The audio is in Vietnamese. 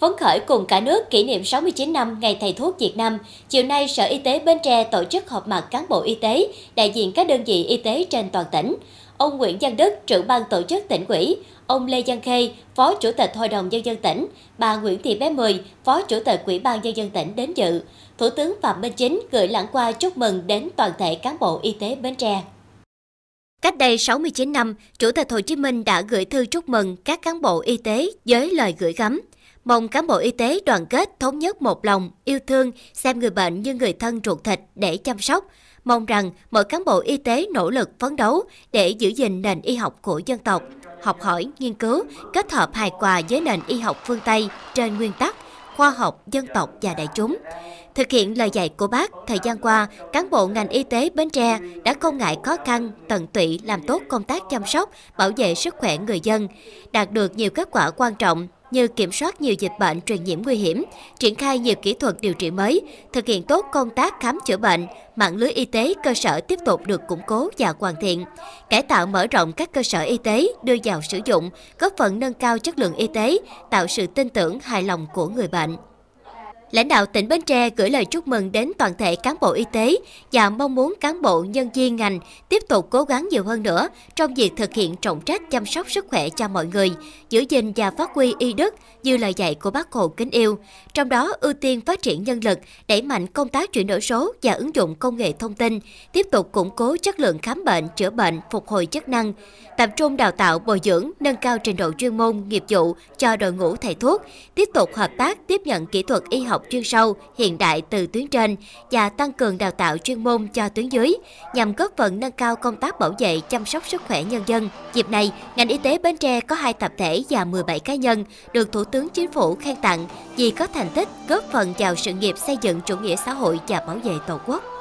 Phấn khởi cùng cả nước kỷ niệm 69 năm Ngày Thầy Thuốc Việt Nam, chiều nay Sở Y tế Bến Tre tổ chức họp mặt cán bộ y tế, đại diện các đơn vị y tế trên toàn tỉnh. Ông Nguyễn Văn Đức, trưởng ban tổ chức tỉnh ủy, ông Lê Văn Khê, Phó Chủ tịch Hội đồng Nhân dân tỉnh, bà Nguyễn Thị Bé Mười, Phó Chủ tịch Ủy ban Nhân dân tỉnh đến dự. Thủ tướng Phạm Minh Chính gửi lãng qua chúc mừng đến toàn thể cán bộ y tế Bến Tre. Cách đây 69 năm, Chủ tịch Hồ Chí Minh đã gửi thư chúc mừng các cán bộ y tế với lời gửi gắm – Mong cán bộ y tế đoàn kết, thống nhất một lòng, yêu thương, xem người bệnh như người thân ruột thịt để chăm sóc. Mong rằng mỗi cán bộ y tế nỗ lực phấn đấu để giữ gìn nền y học của dân tộc, học hỏi, nghiên cứu, kết hợp hài hòa với nền y học phương Tây trên nguyên tắc khoa học, dân tộc và đại chúng. Thực hiện lời dạy của bác, thời gian qua, cán bộ ngành y tế Bến Tre đã không ngại khó khăn, tận tụy làm tốt công tác chăm sóc, bảo vệ sức khỏe người dân, đạt được nhiều kết quả quan trọng như kiểm soát nhiều dịch bệnh truyền nhiễm nguy hiểm, triển khai nhiều kỹ thuật điều trị mới, thực hiện tốt công tác khám chữa bệnh, mạng lưới y tế cơ sở tiếp tục được củng cố và hoàn thiện, cải tạo mở rộng các cơ sở y tế đưa vào sử dụng, góp phần nâng cao chất lượng y tế, tạo sự tin tưởng hài lòng của người bệnh lãnh đạo tỉnh Bến Tre gửi lời chúc mừng đến toàn thể cán bộ y tế và mong muốn cán bộ nhân viên ngành tiếp tục cố gắng nhiều hơn nữa trong việc thực hiện trọng trách chăm sóc sức khỏe cho mọi người, giữ gìn và phát huy y đức như lời dạy của bác Hồ kính yêu. Trong đó, ưu tiên phát triển nhân lực, đẩy mạnh công tác chuyển đổi số và ứng dụng công nghệ thông tin, tiếp tục củng cố chất lượng khám bệnh, chữa bệnh, phục hồi chức năng, tập trung đào tạo, bồi dưỡng, nâng cao trình độ chuyên môn, nghiệp vụ cho đội ngũ thầy thuốc, tiếp tục hợp tác tiếp nhận kỹ thuật y học học chuyên sâu, hiện đại từ tuyến trên và tăng cường đào tạo chuyên môn cho tuyến dưới nhằm góp phần nâng cao công tác bảo vệ chăm sóc sức khỏe nhân dân. Dịp này, ngành y tế Bến Tre có hai tập thể và 17 cá nhân được Thủ tướng Chính phủ khen tặng vì có thành tích góp phần vào sự nghiệp xây dựng chủ nghĩa xã hội và bảo vệ Tổ quốc.